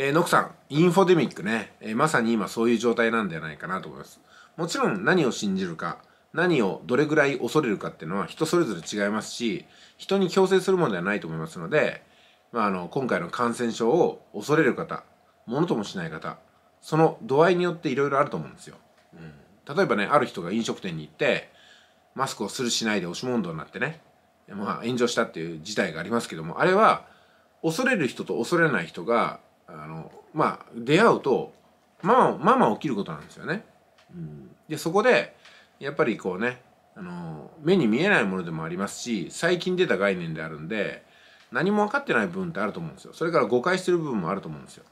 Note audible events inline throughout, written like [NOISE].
えー、ノクさん、インフォデミックね、えー、まさに今そういう状態なんではないかなと思います。もちろん何を信じるか、何をどれぐらい恐れるかっていうのは人それぞれ違いますし、人に強制するものではないと思いますので、まあ、あの、今回の感染症を恐れる方、ものともしない方、その度合いによっていろいろあると思うんですよ。うん、例えばね、ある人が飲食店に行って、マスクをするしないで押し問答になってね、まあ炎上したっていう事態がありますけども、あれは、恐れる人と恐れない人があのまあ出会うとまあまあ起きることなんですよね。うん、でそこでやっぱりこうねあの目に見えないものでもありますし最近出た概念であるんで何も分かってない部分ってあると思うんですよ。それから誤解してる部分もあると思うんですよ。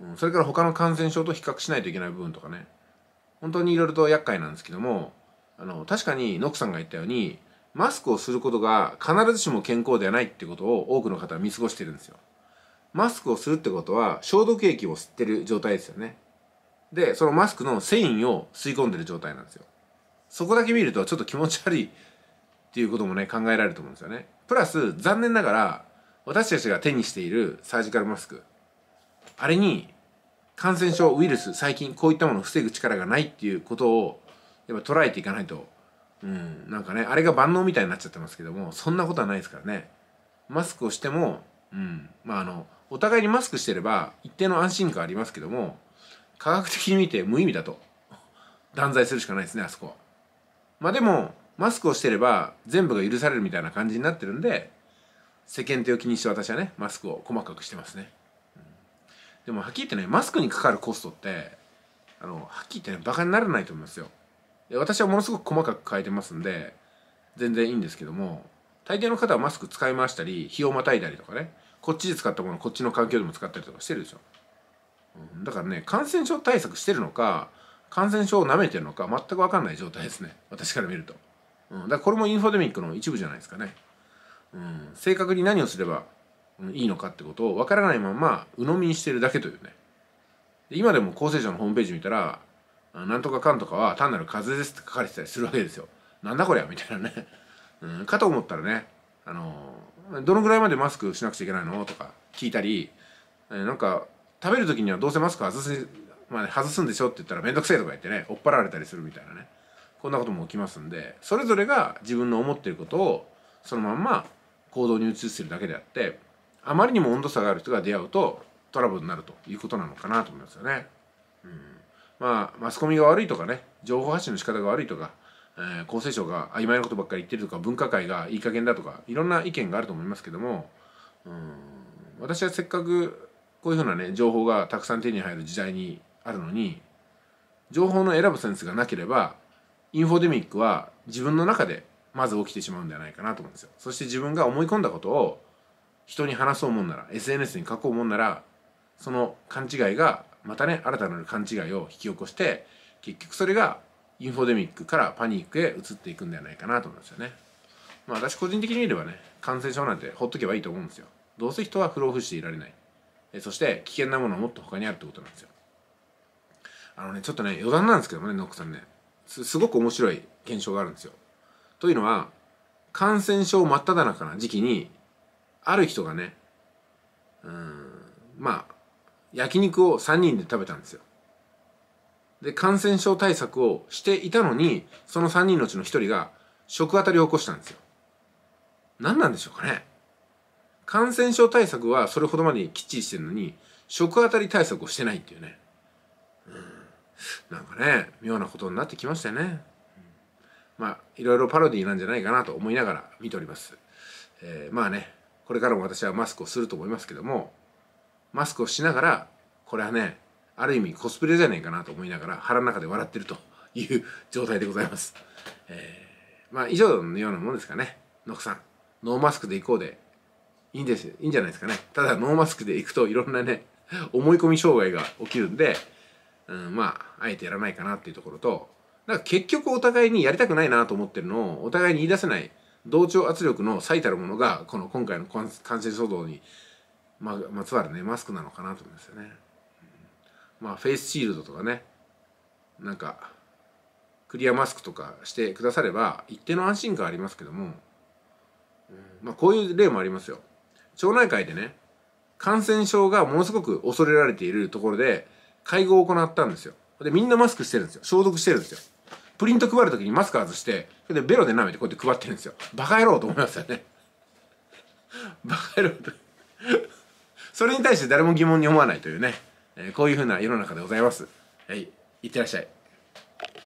うん、それから他の感染症と比較しないといけない部分とかね本当にいろいろと厄介なんですけどもあの確かにノックさんが言ったようにマスクをすることが必ずしも健康ではないってことを多くの方は見過ごしてるんですよ。マスクをするってことは消毒液を吸ってる状態ですよねでそのマスクの繊維を吸い込んでる状態なんですよそこだけ見るとちょっと気持ち悪いっていうこともね考えられると思うんですよねプラス残念ながら私たちが手にしているサージカルマスクあれに感染症ウイルス細菌こういったものを防ぐ力がないっていうことをやっぱ捉えていかないとうんなんかねあれが万能みたいになっちゃってますけどもそんなことはないですからねマスクをしてもうんまああのお互いにマスクしてれば一定の安心感ありますけども科学的に見て無意味だと断罪するしかないですねあそこはまあでもマスクをしてれば全部が許されるみたいな感じになってるんで世間体を気にして私はねマスクを細かくしてますね、うん、でもはっきり言ってねマスクにかかるコストってあのはっきり言ってねバカにならないと思いますよで私はものすごく細かく変えてますんで全然いいんですけども大抵の方はマスク使い回したり日をまたいだりとかねこっちで使ったものこっちの環境でも使ったりとかしてるでしょ、うん、だからね感染症対策してるのか感染症をなめてるのか全く分かんない状態ですね私から見ると、うん、だからこれもインフォデミックの一部じゃないですかね、うん、正確に何をすればいいのかってことを分からないまま鵜呑みにしてるだけというね今でも厚生省のホームページ見たらなんとかかんとかは単なる風邪ですって書かれてたりするわけですよなんだこりゃみたいなね、うん、かと思ったらねあのーどのぐらいまでマスクしなくちゃいけないのとか聞いたり、えー、なんか食べる時にはどうせマスク外す,、まあ、外すんでしょって言ったら面倒くせえとか言ってね追っ払われたりするみたいなねこんなことも起きますんでそれぞれが自分の思ってることをそのまんま行動に移してるだけであってあまりにも温度差がある人が出会うとトラブルになるということなのかなと思いますよね。うん、まあマスコミが悪いとかね情報発信の仕方が悪いとかえー、厚生省が曖昧なことばっかり言ってるとか分科会がいい加減だとかいろんな意見があると思いますけどもうん私はせっかくこういうふうなね情報がたくさん手に入る時代にあるのに情報の選ぶセンスがなければインフォデミックは自分の中でまず起きてしまうんではないかなと思うんですよ。そして自分が思い込んだことを人に話そうもんなら SNS に書こうもんならその勘違いがまたね新たなる勘違いを引き起こして結局それがインフォデミックからパニックへ移っていくんではないかなと思いますよね。まあ私個人的に見ればね、感染症なんてほっとけばいいと思うんですよ。どうせ人は不老不死でいられない。えそして危険なものはもっと他にあるってことなんですよ。あのね、ちょっとね、余談なんですけどもね、ノックさんねす。すごく面白い現象があるんですよ。というのは、感染症真っ只中な時期に、ある人がね、うん、まあ、焼肉を3人で食べたんですよ。で、感染症対策をしていたのに、その3人のうちの1人が食あたりを起こしたんですよ。何なんでしょうかね感染症対策はそれほどまできっちりしてるのに、食あたり対策をしてないっていうね。うん。なんかね、妙なことになってきましたよね。まあ、いろいろパロディなんじゃないかなと思いながら見ております。えー、まあね、これからも私はマスクをすると思いますけども、マスクをしながら、これはね、ある意味コスプレじゃねえかなと思いながら腹の中で笑ってるという状態でございます。えー、まあ以上のようなもんですかね。ノクさん、ノーマスクで行こうでいいんです、いいんじゃないですかね。ただノーマスクで行くといろんなね、思い込み障害が起きるんで、うん、まあ、あえてやらないかなっていうところと、だから結局お互いにやりたくないなと思ってるのをお互いに言い出せない同調圧力の最たるものが、この今回の感染騒動にままつわるね、マスクなのかなと思いますよね。まあ、フェイスシールドとかねなんかクリアマスクとかしてくだされば一定の安心感ありますけども、まあ、こういう例もありますよ町内会でね感染症がものすごく恐れられているところで会合を行ったんですよでみんなマスクしてるんですよ消毒してるんですよプリント配る時にマスク外してそれでベロで舐めてこうやって配ってるんですよバカ野郎と思いますよね [LAUGHS] バカ野郎とそれに対して誰も疑問に思わないというねえー、こういうふうな世の中でございます。はい。いってらっしゃい。